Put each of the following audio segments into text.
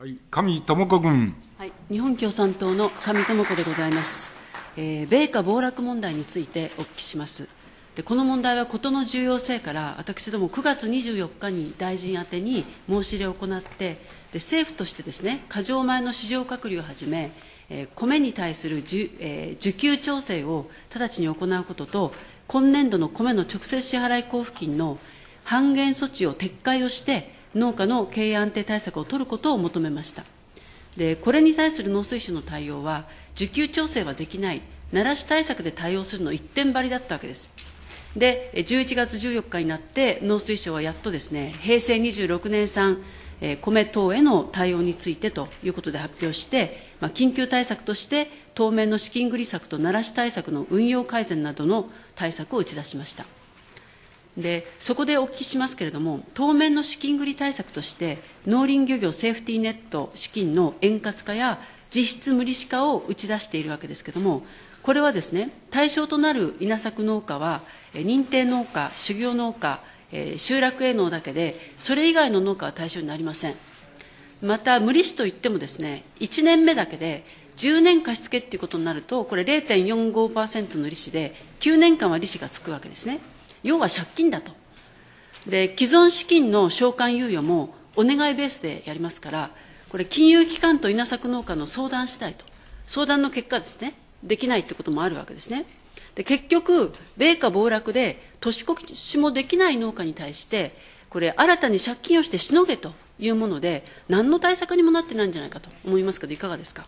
はい、上智子君、はい、日本共産党の上智子でございます、えー、米価暴落問題についてお聞きしますでこの問題は事の重要性から私ども9月24日に大臣宛てに申し入れを行ってで政府としてですね過剰前の市場隔離をはじめ、えー、米に対するじ、えー、需給調整を直ちに行うことと今年度の米の直接支払い交付金の半減措置を撤回をして農家の経営安定対策を取ることを求めましたでこれに対する農水省の対応は需給調整はできないならし対策で対応するの一点張りだったわけですで11月14日になって農水省はやっとですね平成26年産え米等への対応についてということで発表して、まあ、緊急対策として当面の資金繰り策とならし対策の運用改善などの対策を打ち出しましたでそこでお聞きしますけれども、当面の資金繰り対策として、農林漁業セーフティーネット資金の円滑化や実質無利子化を打ち出しているわけですけれども、これはですね、対象となる稲作農家は、認定農家、種業農家、集落営農だけで、それ以外の農家は対象になりません。また、無利子といってもですね、1年目だけで、10年貸付っていうことになると、これ0.45%の利子で、9年間は利子がつくわけですね。要は借金だと。で、既存資金の償還猶予もお願いベースでやりますから、これ金融機関と稲作農家の相談したいと。相談の結果ですね、できないってこともあるわけですね。で、結局、米価暴落で年越しもできない農家に対して、これ新たに借金をしてしのげというもので、何の対策にもなってないんじゃないかと思いますけど、いかがですか。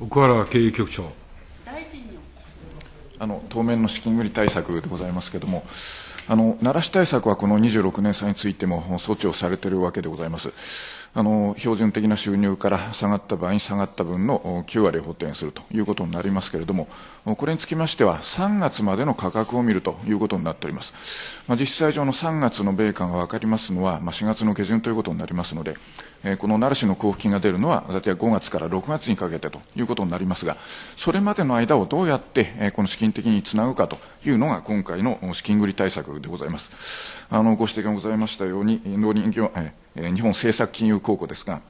奥原経営局長。大臣あの当面の資金繰り対策でございますけれども、あのし対策はこの26年差についても措置をされているわけでございます。あの標準的な収入から下がった場合に下がった分の9割を補填するということになりますけれども、これにつきましては、3月までの価格を見るということになっております。まあ、実際上の3月の米価が分かりますのは、まあ、4月の下旬ということになりますので、このナルシの交付金が出るのは、大体5月から6月にかけてということになりますが、それまでの間をどうやって、この資金的につなぐかというのが、今回の資金繰り対策でございます。あのご指摘がございましたように、農林業、え日本政策金融公庫ですが、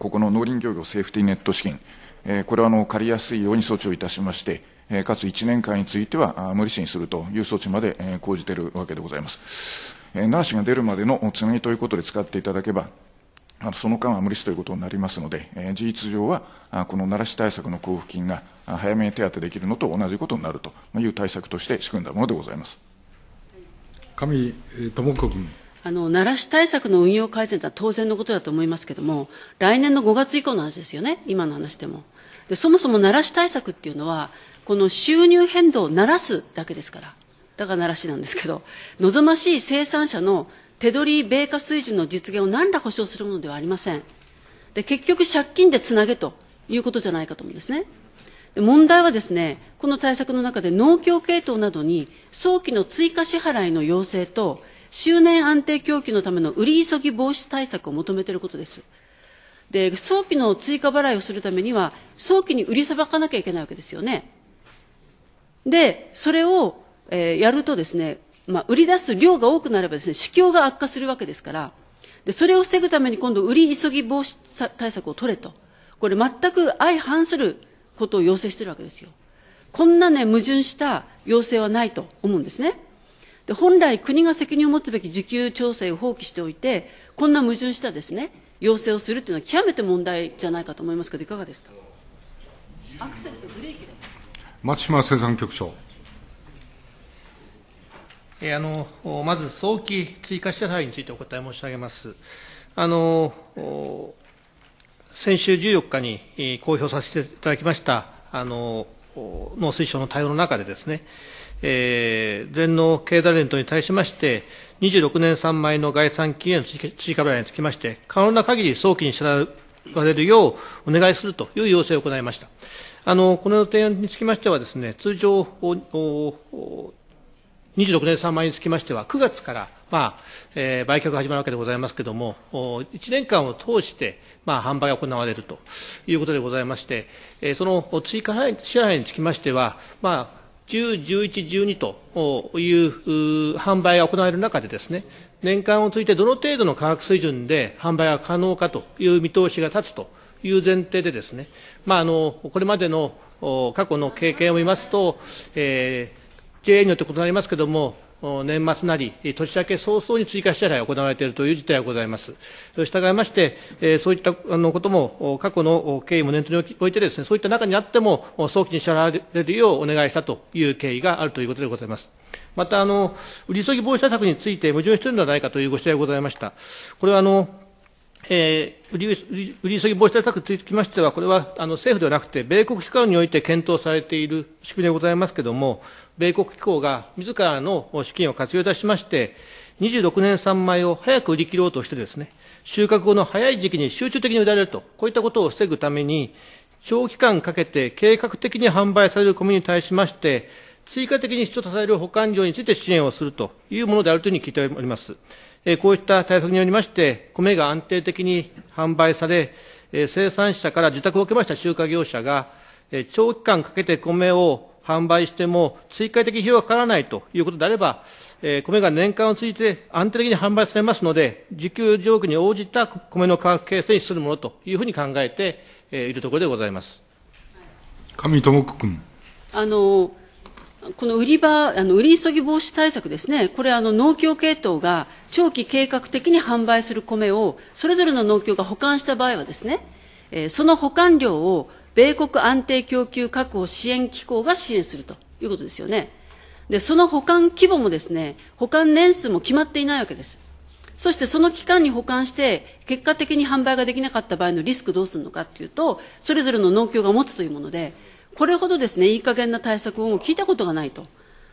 ここの農林業業セーフティーネット資金、これはあの借りやすいように措置をいたしまして、かつ1年間については無利子にするという措置まで、講じているわけでございます。奈良市が出るまでのつなぎということで使っていただけば、その間は無利子ということになりますので、事実上は、この鳴らし対策の交付金が早めに手当てできるのと同じことになるという対策として仕組んだものでございます上智子君。あの、鳴らし対策の運用改善とは当然のことだと思いますけれども、来年の5月以降の話ですよね、今の話でも。でそもそも鳴らし対策っていうのは、この収入変動を鳴らすだけですから。だから鳴らしなんですけど、望ましい生産者の手取り米価水準の実現を何ら保証するものではありません。で、結局借金でつなげということじゃないかと思うんですね。で問題はですね、この対策の中で農協系統などに早期の追加支払いの要請と、周年安定供給のための売り急ぎ防止対策を求めていることです。で、早期の追加払いをするためには、早期に売りさばかなきゃいけないわけですよね。で、それを、えー、やるとですね、まあ、売り出す量が多くなればですね、市況が悪化するわけですから、で、それを防ぐために今度、売り急ぎ防止対策を取れと。これ全く相反することを要請してるわけですよ。こんなね、矛盾した要請はないと思うんですね。で、本来国が責任を持つべき需給調整を放棄しておいて、こんな矛盾したですね、要請をするっていうのは極めて問題じゃないかと思いますけど、いかがですか。アクセルとブレーキで。松島生産局長。あのまず早期追加支払いについてお答え申し上げます。あの先週14日に公表させていただきましたあの農水省の対応の中でですね、えー、全農経済連等に対しまして、26年3枚の概算期限追加払いにつきまして、可能な限り早期に支払われるようお願いするという要請を行いました。あのこの提案につきましてはですね、通常、26年3万円につきましては、9月から、まあえー、売却が始まるわけでございますけれども、1年間を通して、まあ、販売が行われるということでございまして、えー、その追加支払いにつきましては、まあ、10、11、12という販売が行われる中でですね、年間を通じてどの程度の価格水準で販売が可能かという見通しが立つという前提でですね、まあ、あのこれまでの過去の経験を見ますと、えー JA によって異なりますけれども、年末なり、年明け早々に追加支払いが行われているという事態がございます。従いまして、えそういったあのことも、過去の経緯も念頭においてですね、そういった中にあっても、早期に支払われるようお願いしたという経緯があるということでございます。また、あの、売り急ぎ防止対策について矛盾しているのではないかというご指摘がございました。これは、あの、えー、売り急ぎ防止対策につきましては、これはあの政府ではなくて、米国機関において検討されている仕組みでございますけれども、米国機構が自らの資金を活用いたしまして、26年産米を早く売り切ろうとしてですね、収穫後の早い時期に集中的に売られると、こういったことを防ぐために、長期間かけて計画的に販売される米に対しまして、追加的に主張される保管料について支援をするというものであるというふうに聞いております。えこうした対策によりまして、米が安定的に販売され、え生産者から受託を受けました集荷業者が、え長期間かけて米を販売しても追加的費用がかからないということであれば、え米が年間を通じて安定的に販売されますので、需給状況に応じた米の価格形成にするものというふうに考えて、えいるところでございます。上智子君。あのこの売り場、あの売り急ぎ防止対策ですね、これ、あの農協系統が長期計画的に販売する米を、それぞれの農協が保管した場合はですね、えー、その保管量を米国安定供給確保支援機構が支援するということですよね。で、その保管規模もですね、保管年数も決まっていないわけです。そしてその期間に保管して、結果的に販売ができなかった場合のリスクどうするのかっていうと、それぞれの農協が持つというもので、これほどですね、いい加減な対策を聞いたことがないと。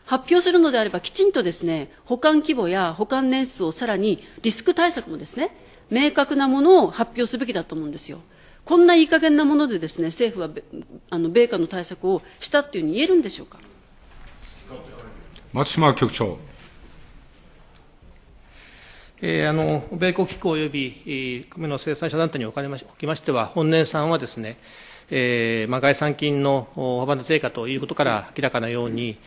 発表するのであれば、きちんとですね、保管規模や保管年数をさらに、リスク対策もですね、明確なものを発表すべきだと思うんですよ。こんないい加減なものでですね、政府はあの米価の対策をしたっていうふうに言えるんでしょうか。松島局長。えー、あの米国機構及び、えー、米の生産者団体におきましては、本年産はですね、えーまあ、概算金の幅の低下ということから明らかなように、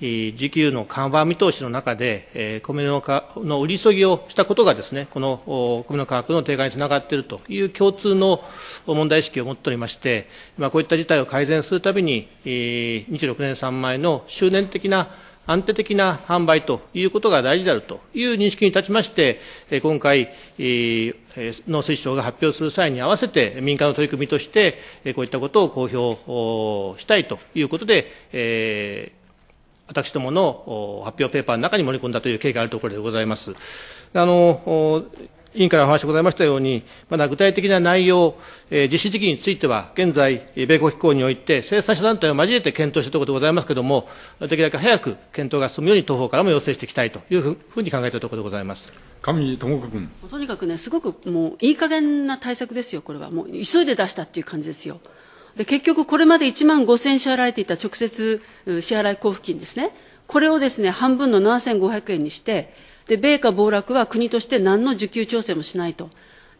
時給の緩和見通しの中で、え米のかの売り急ぎをしたことがですね、この米の価格の低下につながっているという共通の問題意識を持っておりまして、まあ、こういった事態を改善するたびに、え26年3枚の周年的な安定的な販売ということが大事であるという認識に立ちまして、今回、農水省が発表する際に合わせて民間の取り組みとして、こういったことを公表したいということで、え私どもの発表ペーパーの中に盛り込んだという経緯があるところでございます。あの委員からお話ございましたように、まだ具体的な内容、えー、実施時期については、現在、米国機構において、生産者団体を交えて検討しているところでございますけれども、できるだけ早く検討が進むように、東方からも要請していきたいというふうに考えているところでございます。上智子君とにかくね、すごくもういい加減な対策ですよ、これは、もう急いで出したっていう感じですよ、で結局、これまで1万5000支払われていた直接支払い交付金ですね、これをですね半分の7500円にして、で、米価暴落は国として何の需給調整もしないと。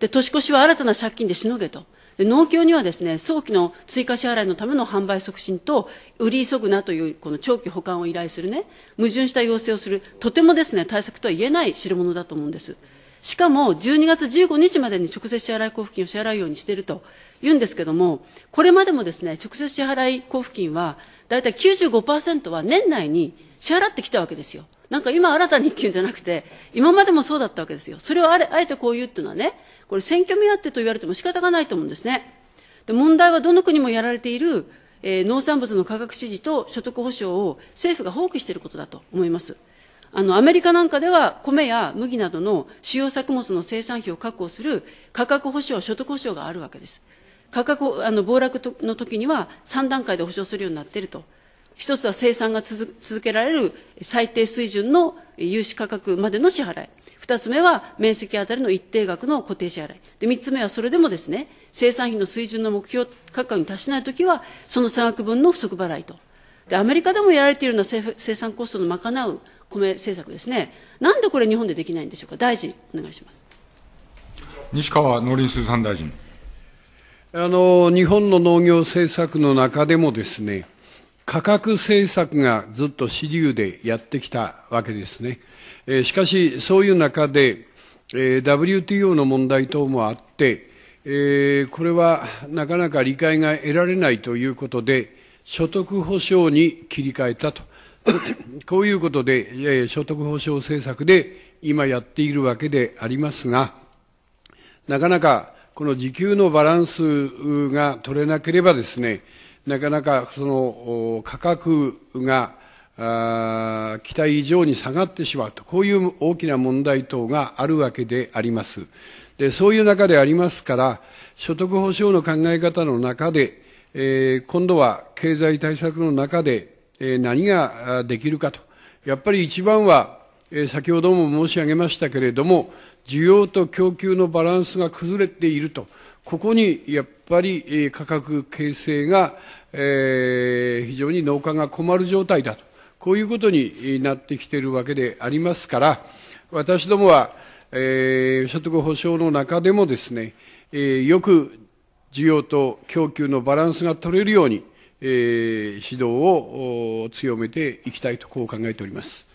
で、年越しは新たな借金でしのげと。で、農協にはですね、早期の追加支払いのための販売促進と、売り急ぐなという、この長期保管を依頼するね、矛盾した要請をする、とてもですね、対策とは言えない代物だと思うんです。しかも、12月15日までに直接支払い交付金を支払うようにしていると言うんですけども、これまでもですね、直接支払い交付金は、だいたい95%は年内に支払ってきたわけですよ。なんか今新たにっていうんじゃなくて、今までもそうだったわけですよ。それをあれあえてこう言うっていうのはね、これ選挙目当てと言われても仕方がないと思うんですね。で問題はどの国もやられている、えー、農産物の価格支持と所得保障を政府が放棄していることだと思います。あの、アメリカなんかでは、米や麦などの主要作物の生産費を確保する価格保障、所得保障があるわけです。価格、あの、暴落の時には3段階で保障するようになっていると。一つは生産が続けられる最低水準の融資価格までの支払い。二つ目は面積あたりの一定額の固定支払い。で、三つ目はそれでもですね、生産費の水準の目標価格に達しないときは、その差額分の不足払いと。で、アメリカでもやられているような生産コストの賄う米政策ですね。なんでこれ日本でできないんでしょうか。大臣、お願いします。西川農林水産大臣。あの、日本の農業政策の中でもですね、価格政策がずっと支流でやってきたわけですね。えー、しかし、そういう中で、えー、WTO の問題等もあって、えー、これはなかなか理解が得られないということで、所得保障に切り替えたと。こういうことで、えー、所得保障政策で今やっているわけでありますが、なかなかこの時給のバランスが取れなければですね、なかなかその価格が期待以上に下がってしまうと、こういう大きな問題等があるわけであります。で、そういう中でありますから、所得保障の考え方の中で、えー、今度は経済対策の中で、えー、何ができるかと。やっぱり一番は、えー、先ほども申し上げましたけれども、需要と供給のバランスが崩れていると。ここにやっぱり価格形成が、えー、非常に農家が困る状態だと、こういうことになってきているわけでありますから、私どもは、えー、所得保障の中でもですね、えー、よく需要と供給のバランスが取れるように、えー、指導を強めていきたいと、こう考えております。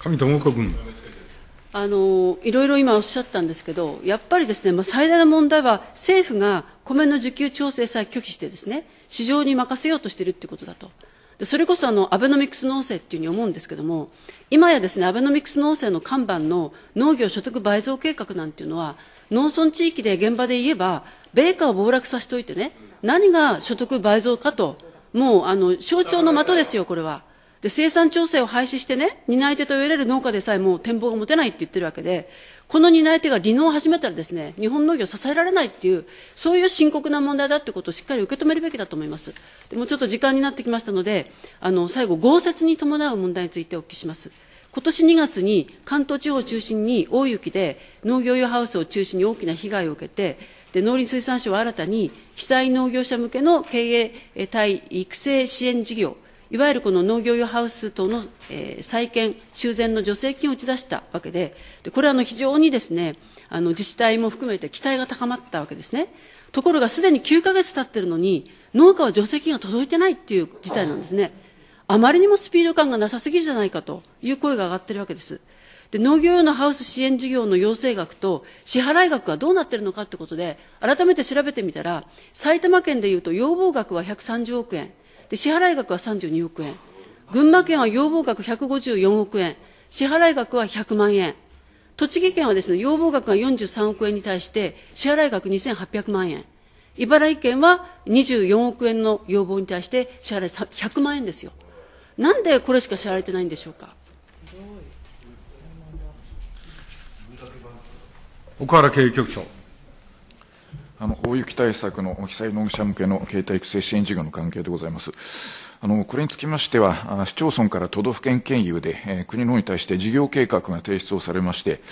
上智子君。あのいろいろ今おっしゃったんですけど、やっぱりですね、まあ、最大の問題は政府が米の需給調整さえ拒否してですね、市場に任せようとしているということだと。でそれこそあのアベノミクス農政っていうふうに思うんですけども、今やですね、アベノミクス農政の看板の農業所得倍増計画なんていうのは、農村地域で現場で言えば、米価を暴落させておいてね、何が所得倍増かと、もうあの象徴の的ですよ、これは。で、生産調整を廃止してね、担い手と言われる農家でさえもう展望が持てないって言ってるわけで、この担い手が離農を始めたらですね、日本農業を支えられないっていう、そういう深刻な問題だってことをしっかり受け止めるべきだと思います。でもうちょっと時間になってきましたので、あの、最後、豪雪に伴う問題についてお聞きします。今年2月に関東地方を中心に大雪で農業用ハウスを中心に大きな被害を受けて、で農林水産省は新たに被災農業者向けの経営体育成支援事業いわゆるこの農業用ハウス等の、えー、再建、修繕の助成金を打ち出したわけで、でこれはあの非常にですね、あの自治体も含めて期待が高まったわけですね。ところがすでに9ヶ月経ってるのに、農家は助成金が届いてないっていう事態なんですね。あまりにもスピード感がなさすぎるじゃないかという声が上がってるわけです。で農業用のハウス支援事業の要請額と支払額はどうなっているのかってことで、改めて調べてみたら、埼玉県でいうと要望額は130億円、で支払額は32億円群馬県は要望額154億円支払額は100万円栃木県はですね要望額が43億円に対して支払額2800万円茨城県は24億円の要望に対して支払い100万円ですよなんでこれしか支払えてないんでしょうか岡原経営局長あの大雪対策の被災農業者向けの携帯育成支援事業の関係でございます。あのこれにつきましては、市町村から都道府県県有で、え国の方に対して事業計画が提出をされまして、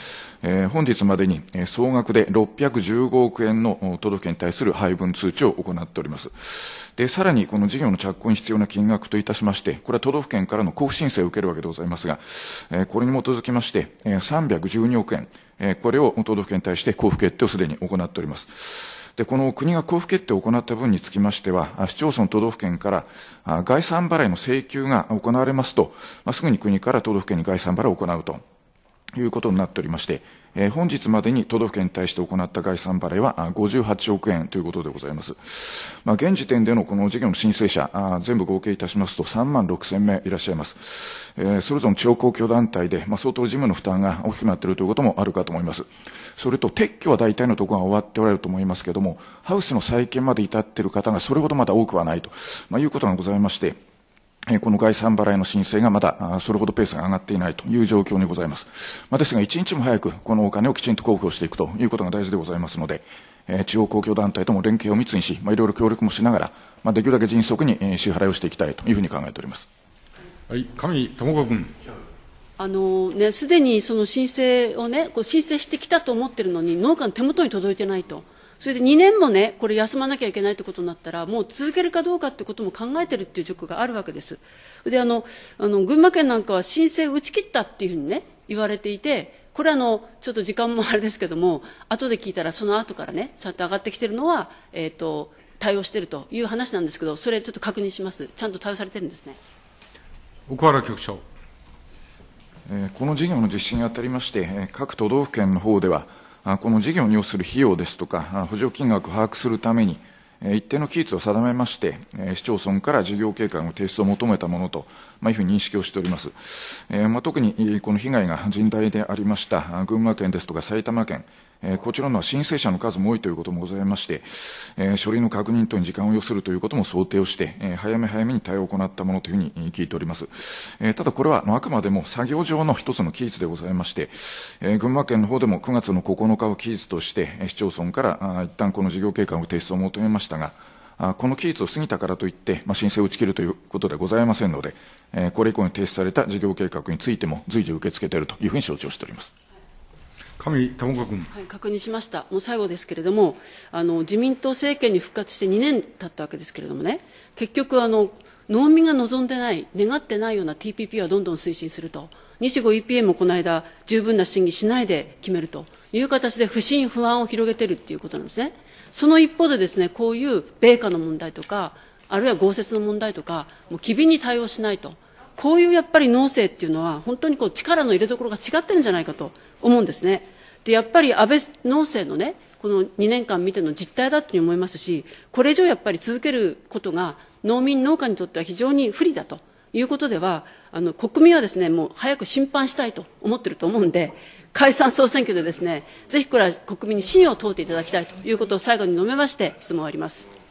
え本日までに総額で615億円の都道府県に対する配分通知を行っております。で、さらにこの事業の着工に必要な金額といたしまして、これは都道府県からの交付申請を受けるわけでございますが、えこれに基づきまして、え312億円、えこれを都道府県に対して交付決定をすでに行っております。で、この国が交付決定を行った分につきましては、市町村都道府県から概算払いの請求が行われますと、まあ、すぐに国から都道府県に概算払いを行うということになっておりまして、えー、本日までに都道府県に対して行った概算払いは58億円ということでございます。まあ、現時点でのこの事業の申請者、あ全部合計いたしますと3万6千名いらっしゃいます。えー、それぞれの地方公共団体で、まあ、相当事務の負担が大きくなっているということもあるかと思います。それと撤去は大体のところが終わっておられると思いますけれども、ハウスの再建まで至っている方がそれほどまだ多くはないと、まあ、いうことがございまして、この概算払いの申請がまだそれほどペースが上がっていないという状況にございます。まあ、ですが、一日も早くこのお金をきちんと交付をしていくということが大事でございますので、地方公共団体とも連携を密にし、まあ、いろいろ協力もしながら、まあ、できるだけ迅速に支払いをしていきたいというふうに考えております。はい、上智子君。あのね、すでにその申請をね、こう申請してきたと思ってるのに、農家の手元に届いてないと。それで2年もね、これ休まなきゃいけないってことになったら、もう続けるかどうかってことも考えてるっていう塾があるわけです。で、あの、あの、群馬県なんかは申請打ち切ったっていうふうにね、言われていて、これあの、ちょっと時間もあれですけども、後で聞いたらその後からね、ちゃんと上がってきてるのは、えっ、ー、と、対応してるという話なんですけど、それちょっと確認します。ちゃんと対応されてるんですね。奥原局長。えこの事業の実施にあたりまして、各都道府県の方では、この事業に要する費用ですとか、補助金額を把握するために、一定の期日を定めまして、市町村から事業計画の提出を求めたものと、まあ、いうふうに認識をしております。えー、まあ、特にこの被害が甚大でありました群馬県ですとか埼玉県、えこちらのは申請者の数も多いということもございまして、え書類の確認等に時間を要するということも想定をして、え早め早めに対応を行ったものというふうに聞いております。えただこれは、あくまでも作業上の一つの期日でございまして、え群馬県の方でも9月の9日を期日として、市町村から一旦この事業計画の提出を求めましたが、この期日を過ぎたからといって、まあ、申請を打ち切るということではございませんので、これ以降に提出された事業計画についても随時受け付けているというふうに承知をしております。上智子君、はい、確認しました、もう最後ですけれども、あの自民党政権に復活して2年経ったわけですけれどもね、結局あの、農民が望んでない、願ってないような TPP はどんどん推進すると、日後 EPA もこの間、十分な審議しないで決めるという形で、不信、不安を広げてるっていうことなんですね。その一方でですね、こういう米価の問題とか、あるいは豪雪の問題とか、もう機敏に対応しないと。こういうやっぱり農政っていうのは、本当にこう力の入れどころが違ってるんじゃないかと思うんですね。で、やっぱり安倍農政のね、この2年間見ての実態だと思いますし、これ以上やっぱり続けることが農民、農家にとっては非常に不利だということでは、あの、国民はですね、もう早く審判したいと思ってると思うんで、解散総選挙でですね、ぜひこれは国民に信用を問うていただきたいということを最後に述べまして質問を終わります。